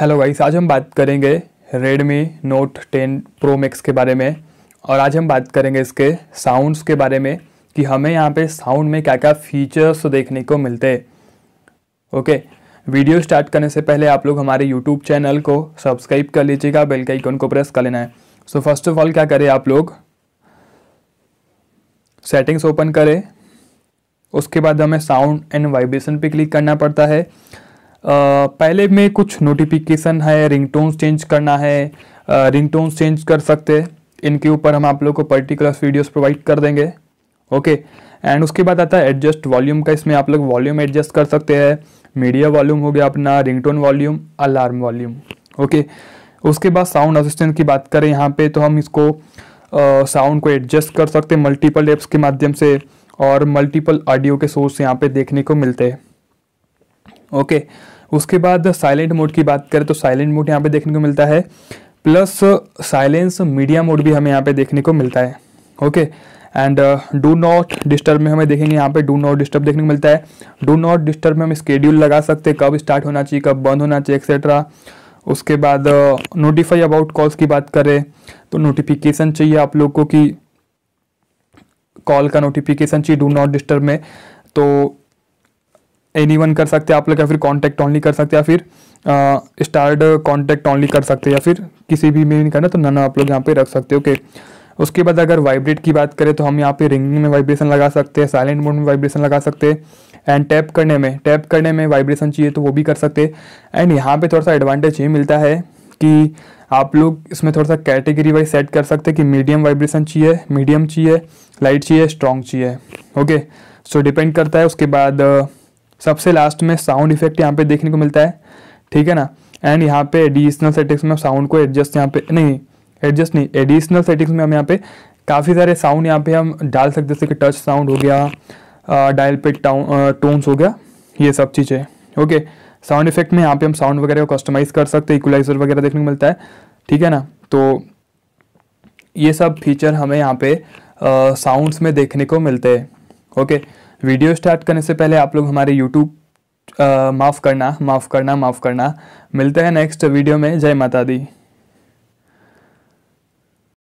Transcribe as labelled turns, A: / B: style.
A: hello guys आज हम बात करेंगे Redmi Note ten Pro Max के बारे में और आज हम बात करेंगे इसके साउंड्स के बारे में कि हमें यहाँ पे साउंड में क्या क्या फीचर्स देखने को मिलते हैं ओके वीडियो स्टार्ट करने से पहले आप लोग हमारे यूट्यूब चैनल को सब्सक्राइब कर लीजिएगा बेल के आइकन को प्रेस कर लेना है सो फर्स्ट ऑफ ऑल क्या करें आप लोग सेटिंग्स ओपन करें उसके बाद हमें साउंड एंड वाइब्रेशन पे क्लिक करना पड़ता है पहले में कुछ नोटिफिकेशन है रिंगटोन्स चेंज करना है रिंगटोन्स चेंज कर सकते हैं इनके ऊपर हम आप लोग को पर्टिकुलर वीडियोस प्रोवाइड कर देंगे ओके एंड उसके बाद आता है एडजस्ट वॉल्यूम का इसमें आप लोग वॉल्यूम एडजस्ट कर सकते हैं मीडिया वॉल्यूम हो गया अपना ringtone volume alarm volume okay उसके बाद साउंड असिस्टेंट की बात करें यहाँ पर तो हम इसको साउंड को एडजस्ट कर सकते हैं मल्टीपल एप्स के माध्यम से और मल्टीपल ऑडियो के सोर्स यहाँ पर देखने को मिलते हैं ओके उसके बाद साइलेंट मोड की बात करें तो साइलेंट मोड यहाँ पे देखने को मिलता है प्लस साइलेंस मीडिया मोड भी हमें यहाँ पे देखने को मिलता है okay and do not disturb में हमें देखेंगे यहाँ पे डू नॉट डिस्टर्ब देखने को मिलता है डू नॉट डिस्टर्ब में हम स्केड्यूल लगा सकते हैं कब स्टार्ट होना चाहिए कब बंद होना चाहिए एक्सेट्रा उसके बाद नोटिफाई अबाउट कॉल्स की बात करें तो नोटिफिकेशन चाहिए आप लोग को कि कॉल का नोटिफिकेशन चाहिए डू नॉट डिस्टर्ब में तो एनी वन कर सकते हैं आप लोग या फिर कॉन्टैक्ट ऑनली कर सकते हैं या फिर स्टार्ट कॉन्टैक्ट ऑनली कर सकते हैं या फिर किसी भी में नहीं करना तो नन आप लोग यहाँ पे रख सकते हो ओके उसके बाद अगर वाइब्रेट की बात करें तो हम यहाँ पे रिंगिंग में वाइब्रेशन लगा सकते हैं साइलेंट मोड में वाइब्रेशन लगा सकते हैं एंड टैप करने में टैप करने में वाइब्रेशन चाहिए तो वो भी कर सकते हैं एंड यहाँ पे थोड़ा सा एडवांटेज ये मिलता है कि आप लोग इसमें थोड़ा सा कैटेगरी वाइज सेट कर सकते हैं कि मीडियम वाइब्रेशन चाहिए मीडियम चाहिए लाइट चाहिए स्ट्रॉन्ग चाहिए ओके सो डिपेंड करता है उसके बाद सबसे लास्ट में साउंड इफेक्ट यहाँ पे देखने को मिलता है ठीक है ना एंड यहाँ पे एडिशनल सेटिंग्स में साउंड को एडजस्ट यहाँ पे नहीं एडजस्ट नहीं एडिशनल सेटिंग्स में हम यहाँ पे काफ़ी सारे साउंड यहाँ पे हम डाल सकते जैसे कि टच साउंड हो गया डायल पे टोन्स हो गया ये सब चीज़ें ओके साउंड इफेक्ट में यहाँ पे हम साउंड वगैरह को कस्टमाइज़ कर सकते हैं इक्वलाइजर वगैरह देखने को मिलता है ठीक है ना तो ये सब फीचर हमें यहाँ पे साउंड्स में देखने को मिलते हैं ओके वीडियो स्टार्ट करने से पहले आप लोग हमारे यूट्यूब माफ़ करना माफ़ करना माफ़ करना मिलते हैं नेक्स्ट वीडियो में जय माता दी